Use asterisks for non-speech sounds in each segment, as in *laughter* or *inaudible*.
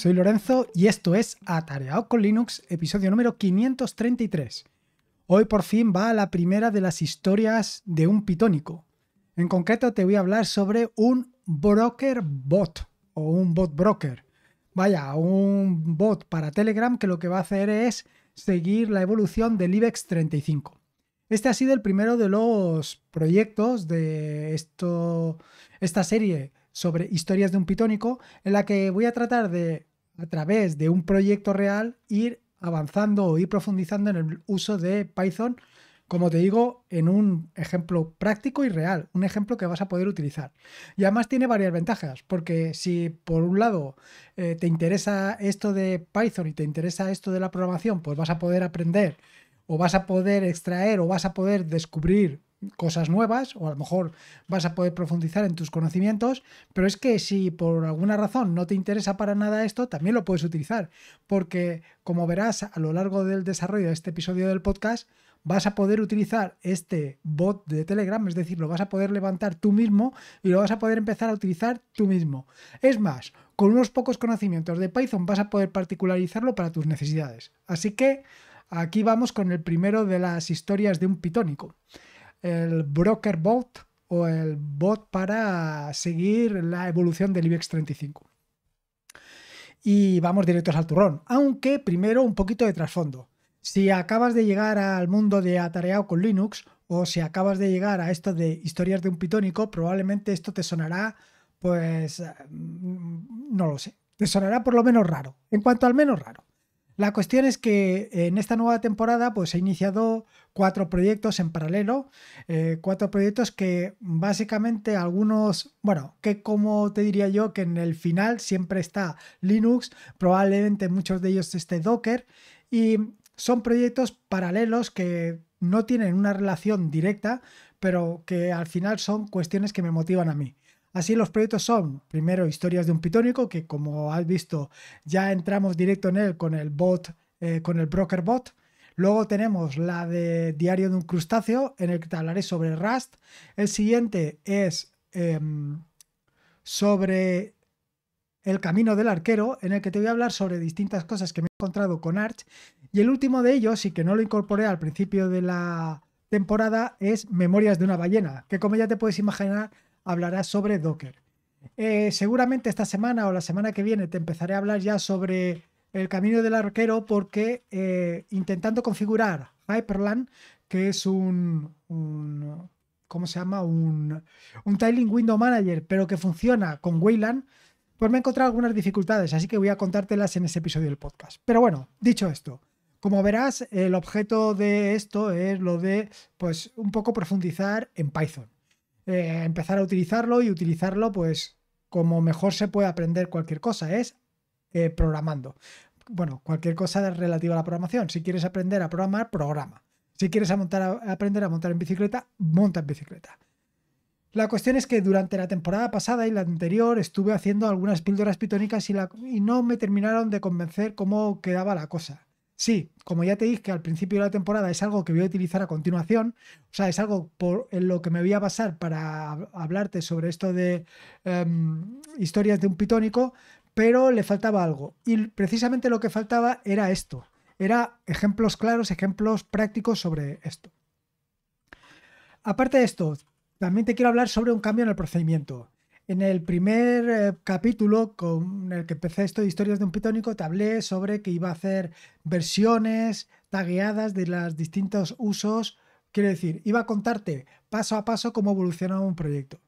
Soy Lorenzo y esto es Atareado con Linux, episodio número 533. Hoy por fin va la primera de las historias de un pitónico. En concreto te voy a hablar sobre un broker bot o un bot broker. Vaya, un bot para Telegram que lo que va a hacer es seguir la evolución del IBEX 35. Este ha sido el primero de los proyectos de esto, esta serie sobre historias de un pitónico, en la que voy a tratar de a través de un proyecto real ir avanzando o ir profundizando en el uso de Python, como te digo, en un ejemplo práctico y real, un ejemplo que vas a poder utilizar. Y además tiene varias ventajas, porque si por un lado eh, te interesa esto de Python y te interesa esto de la programación, pues vas a poder aprender o vas a poder extraer o vas a poder descubrir cosas nuevas o a lo mejor vas a poder profundizar en tus conocimientos, pero es que si por alguna razón no te interesa para nada esto, también lo puedes utilizar, porque como verás a lo largo del desarrollo de este episodio del podcast, vas a poder utilizar este bot de Telegram, es decir, lo vas a poder levantar tú mismo y lo vas a poder empezar a utilizar tú mismo. Es más, con unos pocos conocimientos de Python vas a poder particularizarlo para tus necesidades. Así que aquí vamos con el primero de las historias de un pitónico el broker bot o el bot para seguir la evolución del IBEX 35. Y vamos directos al turrón, aunque primero un poquito de trasfondo. Si acabas de llegar al mundo de atareado con Linux o si acabas de llegar a esto de historias de un pitónico, probablemente esto te sonará, pues, mm, no lo sé, te sonará por lo menos raro, en cuanto al menos raro. La cuestión es que eh, en esta nueva temporada pues he iniciado cuatro proyectos en paralelo, eh, cuatro proyectos que básicamente algunos, bueno, que como te diría yo que en el final siempre está Linux, probablemente muchos de ellos esté Docker y son proyectos paralelos que no tienen una relación directa, pero que al final son cuestiones que me motivan a mí. Así los proyectos son, primero, historias de un pitónico, que como has visto ya entramos directo en él con el bot, eh, con el broker bot. Luego tenemos la de Diario de un crustáceo, en el que te hablaré sobre Rust. El siguiente es em, sobre el camino del arquero, en el que te voy a hablar sobre distintas cosas que me he encontrado con Arch. Y el último de ellos, y que no lo incorporé al principio de la temporada, es Memorias de una ballena, que como ya te puedes imaginar, Hablarás sobre Docker. Eh, seguramente esta semana o la semana que viene te empezaré a hablar ya sobre el camino del arquero porque eh, intentando configurar Hyperland, que es un, ¿cómo se llama? Un, un Tiling Window Manager, pero que funciona con Wayland, pues me he encontrado algunas dificultades, así que voy a contártelas en este episodio del podcast. Pero bueno, dicho esto, como verás, el objeto de esto es lo de, pues, un poco profundizar en Python. Eh, empezar a utilizarlo y utilizarlo pues como mejor se puede aprender cualquier cosa, es eh, programando. Bueno, cualquier cosa relativa a la programación. Si quieres aprender a programar, programa. Si quieres montar, aprender a montar en bicicleta, monta en bicicleta. La cuestión es que durante la temporada pasada y la anterior estuve haciendo algunas píldoras pitónicas y, la, y no me terminaron de convencer cómo quedaba la cosa. Sí, como ya te dije al principio de la temporada, es algo que voy a utilizar a continuación. O sea, es algo por en lo que me voy a basar para hablarte sobre esto de em, historias de un pitónico, pero le faltaba algo. Y precisamente lo que faltaba era esto. Era ejemplos claros, ejemplos prácticos sobre esto. Aparte de esto, también te quiero hablar sobre un cambio en el procedimiento. En el primer eh, capítulo con el que empecé esto de historias de un pitónico, te hablé sobre que iba a hacer versiones tagueadas de los distintos usos. Quiero decir, iba a contarte paso a paso cómo evolucionaba un proyecto.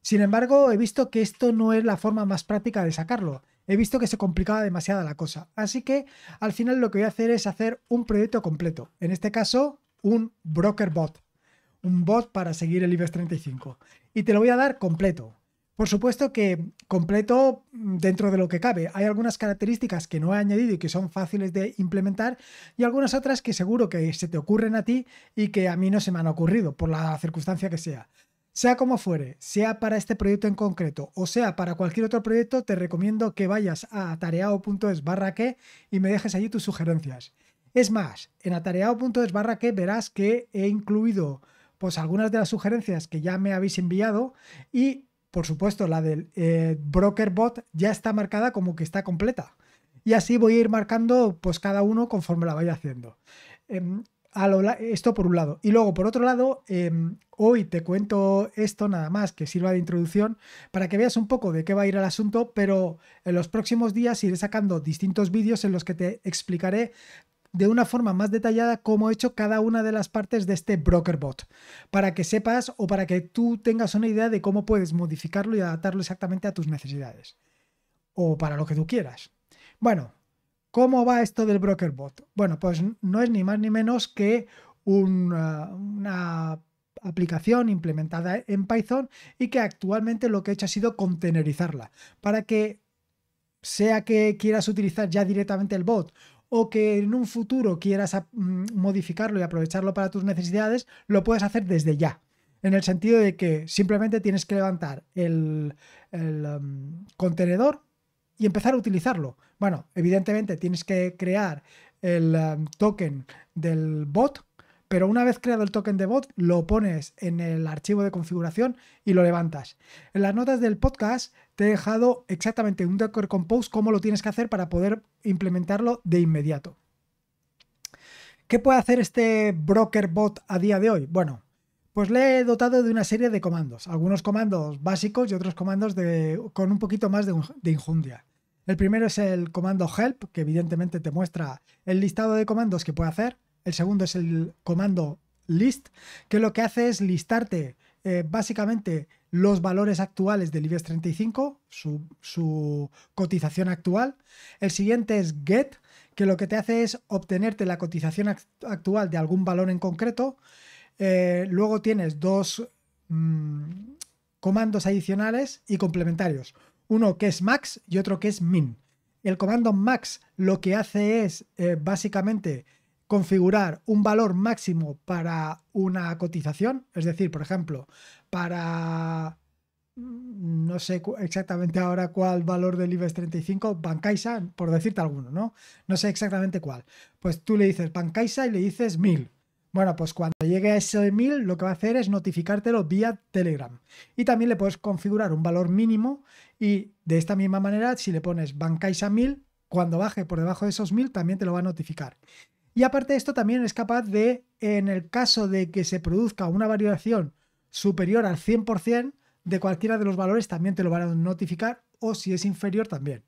Sin embargo, he visto que esto no es la forma más práctica de sacarlo. He visto que se complicaba demasiada la cosa. Así que al final lo que voy a hacer es hacer un proyecto completo. En este caso, un broker bot. Un bot para seguir el IBEX 35. Y te lo voy a dar completo. Por supuesto que completo mm, dentro de lo que cabe. Hay algunas características que no he añadido y que son fáciles de implementar y algunas otras que seguro que se te ocurren a ti y que a mí no se me han ocurrido por la circunstancia que sea. Sea como fuere, sea para este proyecto en concreto o sea para cualquier otro proyecto, te recomiendo que vayas a atareado.es barra que y me dejes allí tus sugerencias. Es más, en atareado.es barra que verás que he incluido pues algunas de las sugerencias que ya me habéis enviado y por supuesto, la del eh, broker bot ya está marcada como que está completa. Y así voy a ir marcando pues cada uno conforme la vaya haciendo. Em, a esto por un lado. Y luego, por otro lado, em, hoy te cuento esto nada más que sirva de introducción para que veas un poco de qué va a ir el asunto, pero en los próximos días iré sacando distintos vídeos en los que te explicaré de una forma más detallada cómo he hecho cada una de las partes de este broker bot, para que sepas o para que tú tengas una idea de cómo puedes modificarlo y adaptarlo exactamente a tus necesidades o para lo que tú quieras. Bueno, ¿cómo va esto del broker bot? Bueno, pues no es ni más ni menos que uh, una aplicación implementada en Python y que actualmente lo que he hecho ha sido contenerizarla para que sea que quieras utilizar ya directamente el bot o que en un futuro quieras mm, modificarlo y aprovecharlo para tus necesidades, lo puedes hacer desde ya. En el sentido de que simplemente tienes que levantar el, mm, contenedor y empezar a utilizarlo. Bueno, evidentemente tienes que crear el mm, token del bot pero una vez creado el token de bot, lo pones en el archivo de configuración y lo levantas. En las notas del podcast te he dejado exactamente un Docker Compose, cómo lo tienes que hacer para poder implementarlo de inmediato. ¿Qué puede hacer este broker bot a día de hoy? Bueno, pues le he dotado de una serie de comandos, algunos comandos básicos y otros comandos de, con un poquito más de, de injundia. El primero es el comando help, que evidentemente te muestra el listado de comandos que puede hacer el segundo es el comando list, que lo que hace es listarte eh, básicamente los valores actuales del IBEX 35, su, cotización actual. El siguiente es get, que lo que te hace es obtenerte la cotización actual de algún valor en concreto. Eh, luego tienes dos mm, comandos adicionales y complementarios. Uno que es max y otro que es min. El comando max lo que hace es eh, básicamente configurar un valor máximo para una cotización, es decir, por ejemplo, para mm, no sé exactamente ahora cuál valor del IBEX 35, Bancaisa, por decirte alguno, ¿no? No sé exactamente cuál. Pues tú le dices Bancaisa y le dices 1000. Bueno, pues cuando llegue a ese 1000, lo que va a hacer es notificártelo vía Telegram. Y también le puedes configurar un valor mínimo y de esta misma manera, si le pones Bancaisa 1000, cuando baje por debajo de esos 1000, también te lo va a notificar. Y aparte de esto también es capaz de, en el caso de que se produzca una variación superior al 100% de cualquiera de los valores, también te lo van a notificar o si es inferior también.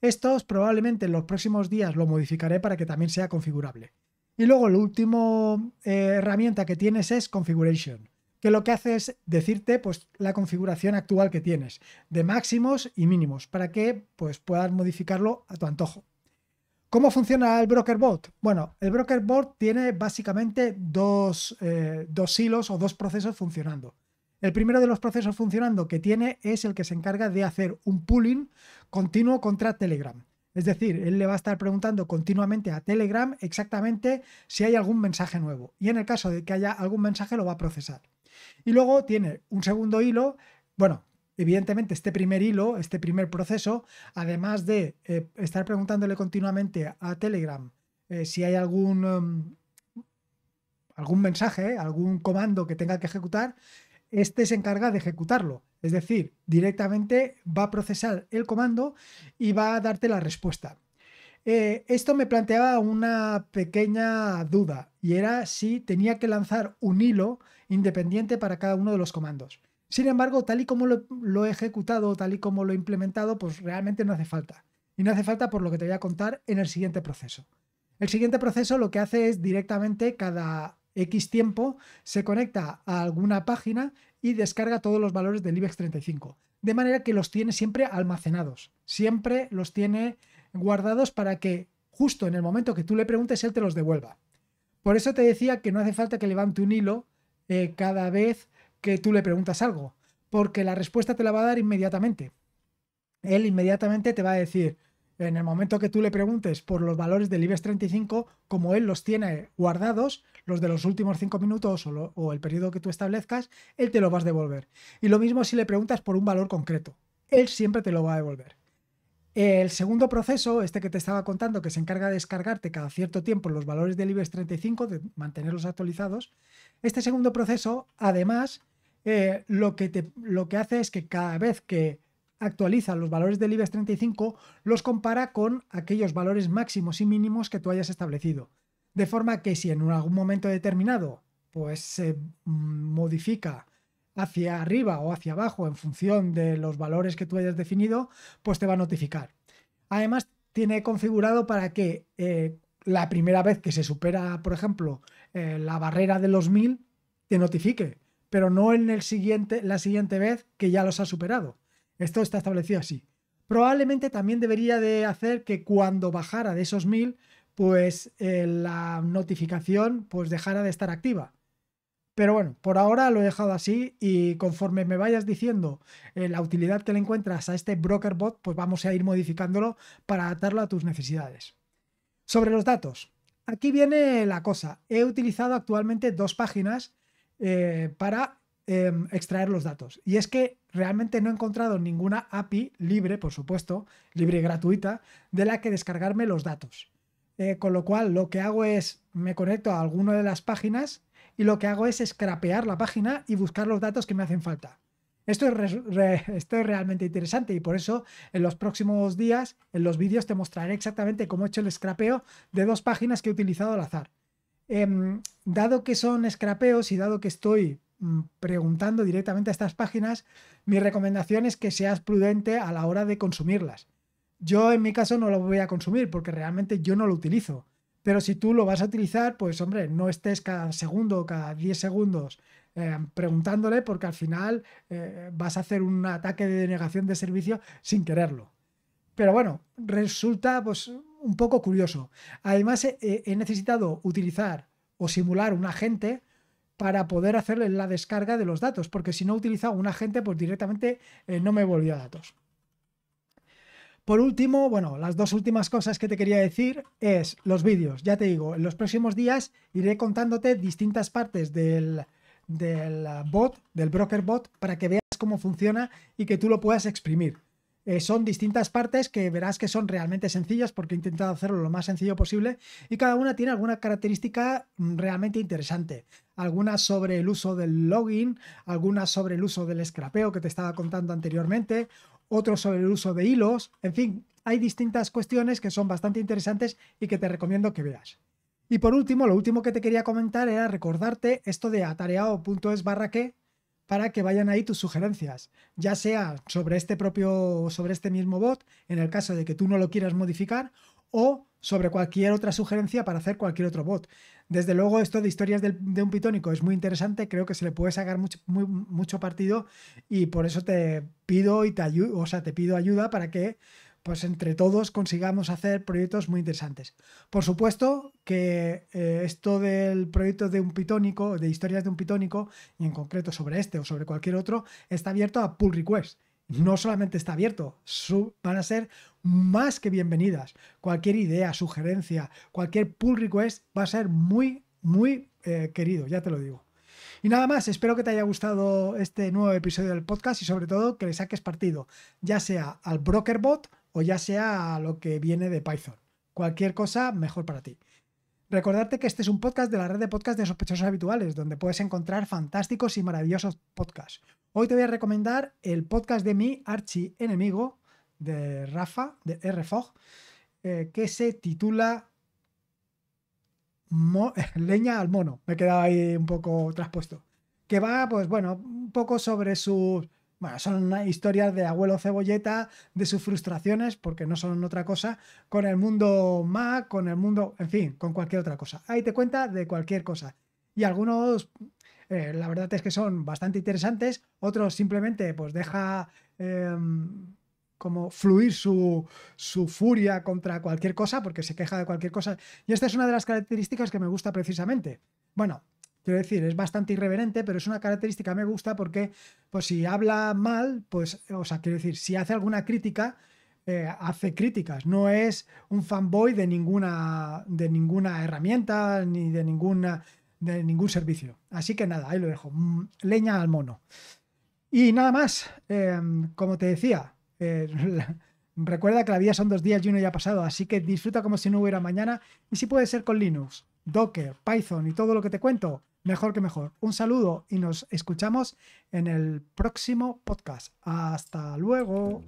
Estos probablemente en los próximos días lo modificaré para que también sea configurable. Y luego la última eh, herramienta que tienes es configuration, que lo que hace es decirte pues, la configuración actual que tienes de máximos y mínimos para que pues, puedas modificarlo a tu antojo. ¿Cómo funciona el broker bot? Bueno, el broker bot tiene básicamente dos, eh, dos, hilos o dos procesos funcionando. El primero de los procesos funcionando que tiene es el que se encarga de hacer un pooling continuo contra Telegram. Es decir, él le va a estar preguntando continuamente a Telegram exactamente si hay algún mensaje nuevo. Y en el caso de que haya algún mensaje lo va a procesar. Y luego tiene un segundo hilo, bueno, evidentemente este primer hilo, este primer proceso, además de eh, estar preguntándole continuamente a Telegram eh, si hay algún, em, algún mensaje, algún comando que tenga que ejecutar, este se encarga de ejecutarlo. Es decir, directamente va a procesar el comando y va a darte la respuesta. Eh, esto me planteaba una pequeña duda y era si tenía que lanzar un hilo independiente para cada uno de los comandos. Sin embargo, tal y como lo, he ejecutado, tal y como lo he implementado, pues realmente no hace falta. Y no hace falta por lo que te voy a contar en el siguiente proceso. El siguiente proceso lo que hace es directamente cada X tiempo se conecta a alguna página y descarga todos los valores del IBEX 35. De manera que los tiene siempre almacenados, siempre los tiene guardados para que justo en el momento que tú le preguntes él te los devuelva. Por eso te decía que no hace falta que levante un hilo eh, cada vez que tú le preguntas algo, porque la respuesta te la va a dar inmediatamente. Él inmediatamente te va a decir, en el momento que tú le preguntes por los valores del IBEX 35, como él los tiene guardados, los de los últimos cinco minutos o, el periodo que tú establezcas, él te lo va a devolver. Y lo mismo si le preguntas por un valor concreto, él siempre te lo va a devolver. El segundo proceso, este que te estaba contando, que se encarga de descargarte cada cierto tiempo los valores del IBEX 35, de mantenerlos actualizados, este segundo proceso, además, eh, lo, que lo que hace es que cada vez que actualiza los valores del IBES 35, los compara con aquellos valores máximos y mínimos que tú hayas establecido. De forma que si en algún momento determinado pues se mm, modifica hacia arriba o hacia abajo en función de los valores que tú hayas definido, pues te va a notificar. Además, tiene configurado para que eh, la primera vez que se supera, por ejemplo, eh, la barrera de los 1000, te notifique pero no en el siguiente, la siguiente vez que ya los ha superado. Esto está establecido así. Probablemente también debería de hacer que cuando bajara de esos 1000, pues eh, la notificación pues dejara de estar activa. Pero bueno, por ahora lo he dejado así y conforme me vayas diciendo eh, la utilidad que le encuentras a este broker bot, pues vamos a ir modificándolo para adaptarlo a tus necesidades. Sobre los datos, aquí viene la cosa. He utilizado actualmente dos páginas eh, para em, extraer los datos. Y es que realmente no he encontrado ninguna API libre, por supuesto, libre y gratuita, de la que descargarme los datos. Eh, con lo cual lo que hago es me conecto a alguna de las páginas y lo que hago es scrapear la página y buscar los datos que me hacen falta. Esto es, esto es, realmente interesante y por eso en los próximos días, en los vídeos, te mostraré exactamente cómo he hecho el scrapeo de dos páginas que he utilizado al azar. Em, dado que son escrapeos y dado que estoy mm, preguntando directamente a estas páginas, mi recomendación es que seas prudente a la hora de consumirlas. Yo en mi caso no lo voy a consumir porque realmente yo no lo utilizo. Pero si tú lo vas a utilizar, pues hombre, no estés cada segundo o cada 10 segundos em, preguntándole porque al final eh, vas a hacer un ataque de denegación de servicio sin quererlo. Pero bueno, resulta pues un poco curioso. Además, eh, eh, he, necesitado utilizar o simular un agente para poder hacerle la descarga de los datos, porque si no utilizaba un agente, pues directamente eh, no me volvía datos. Por último, bueno, las dos últimas cosas que te quería decir es los vídeos. Ya te digo, en los próximos días iré contándote distintas partes del, del bot, del broker bot, para que veas cómo funciona y que tú lo puedas exprimir. Eh, son distintas partes que verás que son realmente sencillas porque he intentado hacerlo lo más sencillo posible y cada una tiene alguna característica mm, realmente interesante. Algunas sobre el uso del login, algunas sobre el uso del scrapeo que te estaba contando anteriormente, otros sobre el uso de hilos, en fin, hay distintas cuestiones que son bastante interesantes y que te recomiendo que veas. Y por último, lo último que te quería comentar era recordarte esto de atareado.es barra que para que vayan ahí tus sugerencias, ya sea sobre este propio, sobre este mismo bot, en el caso de que tú no lo quieras modificar, o sobre cualquier otra sugerencia para hacer cualquier otro bot. Desde luego, esto de historias de, un pitónico es muy interesante, creo que se le puede sacar mucho, mucho partido y por eso te pido y o sea, te pido ayuda para que pues entre todos consigamos hacer proyectos muy interesantes. Por supuesto que eh, esto del proyecto de un pitónico, de historias de un pitónico, y en concreto sobre este o sobre cualquier otro, está abierto a pull requests. No solamente está abierto, van a ser más que bienvenidas. Cualquier idea, sugerencia, cualquier pull request va a ser muy, muy eh, querido, ya te lo digo. Y nada más, espero que te haya gustado este nuevo episodio del podcast y sobre todo que le saques partido, ya sea al brokerbot, o ya sea lo que viene de Python. Cualquier cosa mejor para ti. Recordarte que este es un podcast de la red de podcasts de sospechosos habituales, donde puedes encontrar fantásticos y maravillosos podcasts. Hoy te voy a recomendar el podcast de mi enemigo de Rafa, de RFOG, eh, que se titula *laughs* Leña al mono. Me he quedado ahí un poco traspuesto. Que va, pues bueno, un poco sobre sus bueno, son historias de abuelo cebolleta, de sus frustraciones, porque no son otra cosa, con el mundo Mac, con el mundo, en fin, con cualquier otra cosa. Ahí te cuenta de cualquier cosa. Y algunos, eh, la verdad es que son bastante interesantes, otros simplemente pues deja em, como fluir su, su furia contra cualquier cosa, porque se queja de cualquier cosa. Y esta es una de las características que me gusta precisamente. Bueno, Quiero decir, es bastante irreverente, pero es una característica que me gusta porque, pues si habla mal, pues, o sea, quiero decir, si hace alguna crítica, eh, hace críticas. No es un fanboy de ninguna, de ninguna herramienta ni de, ninguna, de ningún servicio. Así que nada, ahí lo dejo. Mm, leña al mono. Y nada más, em, como te decía, eh, *laughs* recuerda que la vida son dos días y uno ya ha pasado, así que disfruta como si no hubiera mañana y si puede ser con Linux, Docker, Python y todo lo que te cuento, mejor que mejor. Un saludo y nos escuchamos en el próximo podcast. Hasta luego.